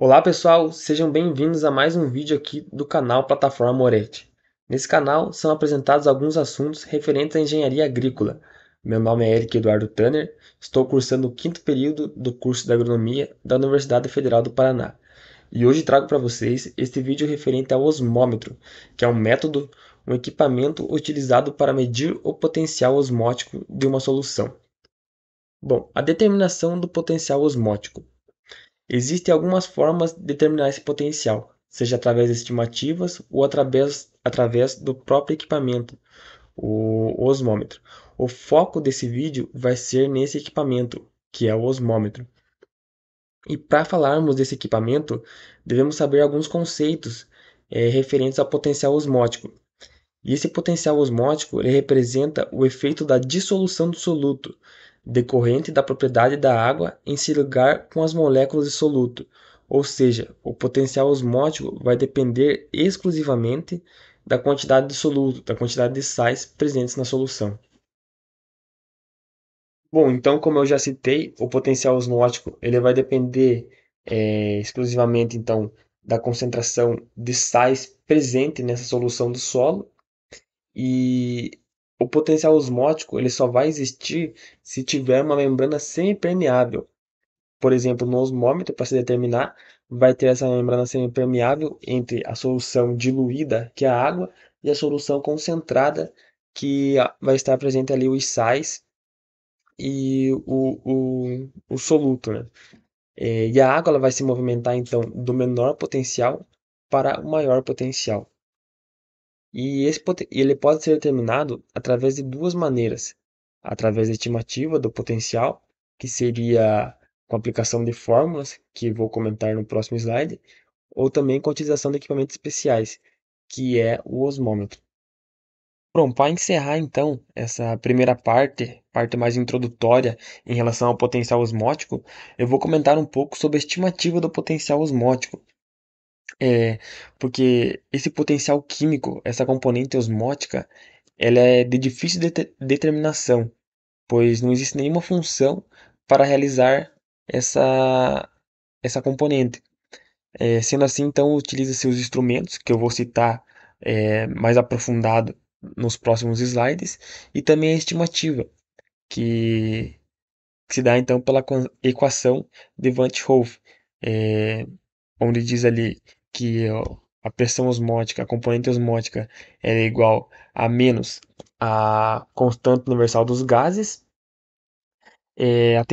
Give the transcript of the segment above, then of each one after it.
Olá pessoal, sejam bem-vindos a mais um vídeo aqui do canal Plataforma Moretti. Nesse canal são apresentados alguns assuntos referentes à engenharia agrícola. Meu nome é Eric Eduardo Tanner, estou cursando o quinto período do curso de agronomia da Universidade Federal do Paraná. E hoje trago para vocês este vídeo referente ao osmômetro, que é um método, um equipamento utilizado para medir o potencial osmótico de uma solução. Bom, a determinação do potencial osmótico Existem algumas formas de determinar esse potencial, seja através de estimativas ou através, através do próprio equipamento, o osmômetro. O foco desse vídeo vai ser nesse equipamento, que é o osmômetro. E para falarmos desse equipamento, devemos saber alguns conceitos é, referentes ao potencial osmótico. E esse potencial osmótico ele representa o efeito da dissolução do soluto, decorrente da propriedade da água em se ligar com as moléculas de soluto, ou seja, o potencial osmótico vai depender exclusivamente da quantidade de soluto, da quantidade de sais presentes na solução. Bom, então como eu já citei, o potencial osmótico ele vai depender é, exclusivamente então da concentração de sais presente nessa solução do solo e o potencial osmótico ele só vai existir se tiver uma membrana semipermeável. Por exemplo, no osmômetro, para se determinar, vai ter essa membrana semipermeável entre a solução diluída, que é a água, e a solução concentrada, que vai estar presente ali os sais e o, o, o soluto. Né? É, e a água ela vai se movimentar, então, do menor potencial para o maior potencial. E esse, ele pode ser determinado através de duas maneiras: através da estimativa do potencial, que seria com aplicação de fórmulas, que vou comentar no próximo slide, ou também com a utilização de equipamentos especiais, que é o osmômetro. Pronto, para encerrar então essa primeira parte, parte mais introdutória em relação ao potencial osmótico, eu vou comentar um pouco sobre a estimativa do potencial osmótico, é, porque esse potencial químico, essa componente osmótica, ela é de difícil determinação, pois não existe nenhuma função para realizar essa, essa componente. É, sendo assim, então, utiliza-se os instrumentos, que eu vou citar é, mais aprofundado nos próximos slides, e também a estimativa, que, que se dá, então, pela equação de Van't-Hoff, é, onde diz ali que a pressão osmótica, a componente osmótica, é igual a menos a constante universal dos gases, é, a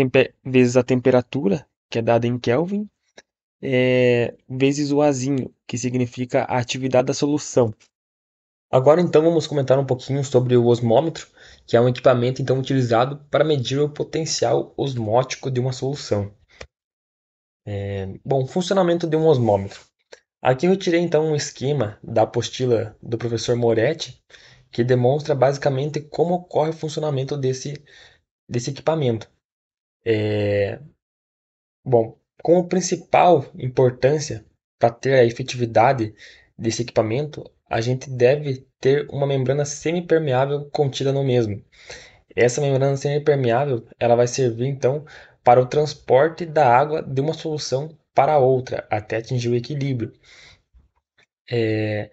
vezes a temperatura, que é dada em Kelvin, é, vezes o azinho, que significa a atividade da solução. Agora então vamos comentar um pouquinho sobre o osmômetro, que é um equipamento então utilizado para medir o potencial osmótico de uma solução. É, bom, o funcionamento de um osmômetro. Aqui eu tirei então um esquema da apostila do professor Moretti, que demonstra basicamente como ocorre o funcionamento desse, desse equipamento. É... Bom, como principal importância para ter a efetividade desse equipamento, a gente deve ter uma membrana semipermeável contida no mesmo. Essa membrana semipermeável ela vai servir então para o transporte da água de uma solução para a outra, até atingir o equilíbrio. É,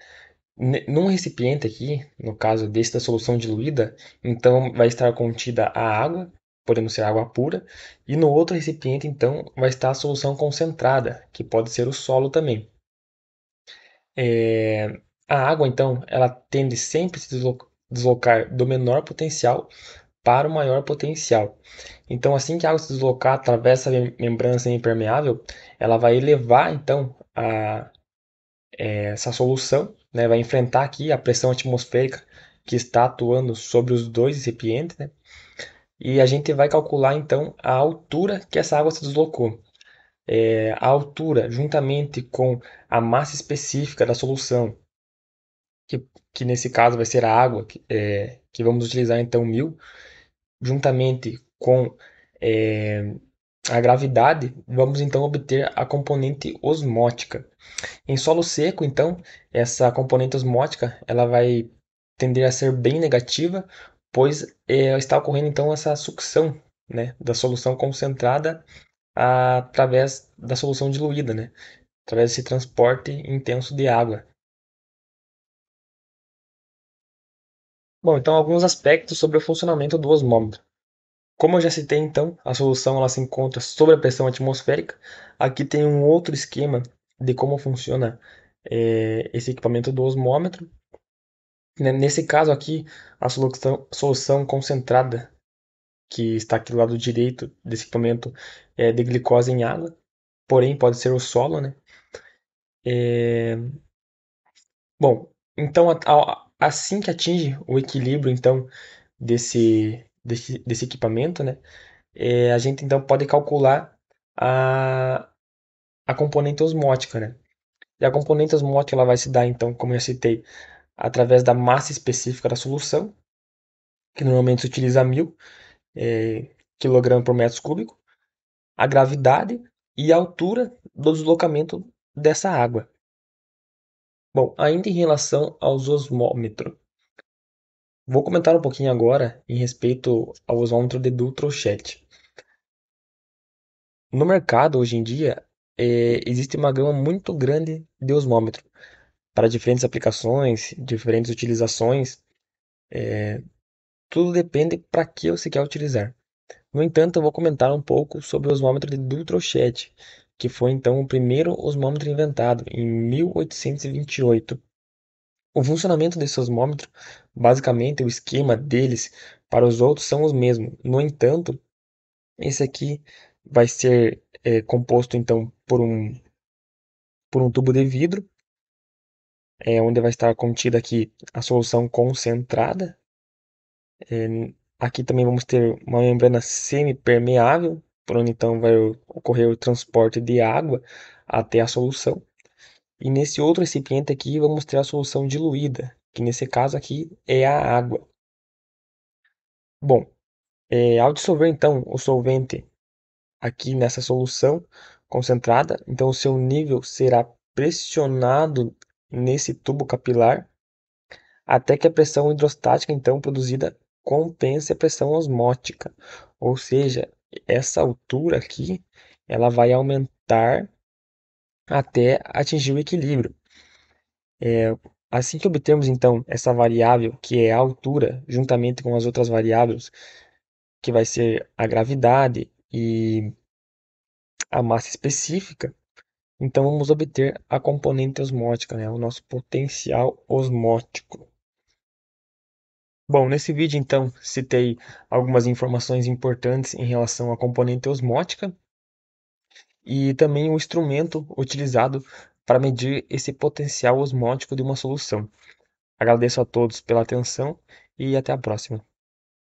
num recipiente aqui, no caso desta solução diluída, então vai estar contida a água, podemos ser água pura, e no outro recipiente, então, vai estar a solução concentrada, que pode ser o solo também. É, a água, então, ela tende sempre a se deslocar do menor potencial para o maior potencial. Então, assim que a água se deslocar através dessa membrana impermeável, ela vai elevar, então, a, é, essa solução, né? vai enfrentar aqui a pressão atmosférica que está atuando sobre os dois recipientes, né? e a gente vai calcular, então, a altura que essa água se deslocou. É, a altura, juntamente com a massa específica da solução que, que nesse caso vai ser a água, que, é, que vamos utilizar então mil juntamente com é, a gravidade, vamos então obter a componente osmótica. Em solo seco, então, essa componente osmótica ela vai tender a ser bem negativa, pois é, está ocorrendo então essa sucção né, da solução concentrada através da solução diluída, né, através desse transporte intenso de água. Bom, então alguns aspectos sobre o funcionamento do osmômetro. Como eu já citei então, a solução ela se encontra sobre a pressão atmosférica. Aqui tem um outro esquema de como funciona é, esse equipamento do osmômetro. Né, nesse caso aqui, a solução, solução concentrada que está aqui do lado direito desse equipamento é de glicose em água, porém pode ser o solo, né? É... Bom, então a, a Assim que atinge o equilíbrio, então, desse, desse, desse equipamento, né? É, a gente, então, pode calcular a, a componente osmótica, né? E a componente osmótica ela vai se dar, então, como eu citei, através da massa específica da solução, que normalmente se utiliza mil é, kg por metro cúbico, a gravidade e a altura do deslocamento dessa água. Bom, ainda em relação aos osmômetros, vou comentar um pouquinho agora em respeito ao osmômetro de Dutrochet. No mercado, hoje em dia, é, existe uma gama muito grande de osmômetro para diferentes aplicações, diferentes utilizações. É, tudo depende para que você quer utilizar. No entanto, eu vou comentar um pouco sobre o osmômetro de Dutrochet, que foi então o primeiro osmômetro inventado em 1828. O funcionamento desse osmômetro, basicamente o esquema deles para os outros são os mesmos. No entanto, esse aqui vai ser é, composto então por um por um tubo de vidro, é, onde vai estar contida aqui a solução concentrada, é, Aqui também vamos ter uma membrana semipermeável, por onde então vai ocorrer o transporte de água até a solução. E nesse outro recipiente aqui vamos ter a solução diluída, que nesse caso aqui é a água. Bom, é, ao dissolver então o solvente aqui nessa solução concentrada, então o seu nível será pressionado nesse tubo capilar até que a pressão hidrostática então produzida compensa a pressão osmótica, ou seja, essa altura aqui ela vai aumentar até atingir o equilíbrio. É, assim que obtemos então essa variável que é a altura, juntamente com as outras variáveis, que vai ser a gravidade e a massa específica, então vamos obter a componente osmótica, né? o nosso potencial osmótico. Bom, nesse vídeo então citei algumas informações importantes em relação à componente osmótica e também o instrumento utilizado para medir esse potencial osmótico de uma solução. Agradeço a todos pela atenção e até a próxima.